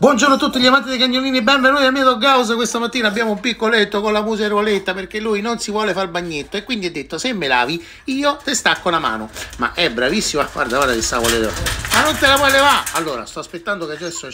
Buongiorno a tutti gli amanti dei cagnolini, benvenuti a Mieto Gauss. Questa mattina abbiamo un piccoletto con la musa ruoletta perché lui non si vuole far bagnetto e quindi ha detto se me lavi io te stacco la mano. Ma è bravissimo a far guarda che sta volendo. Ma non te la puoi levare! Allora, sto aspettando che adesso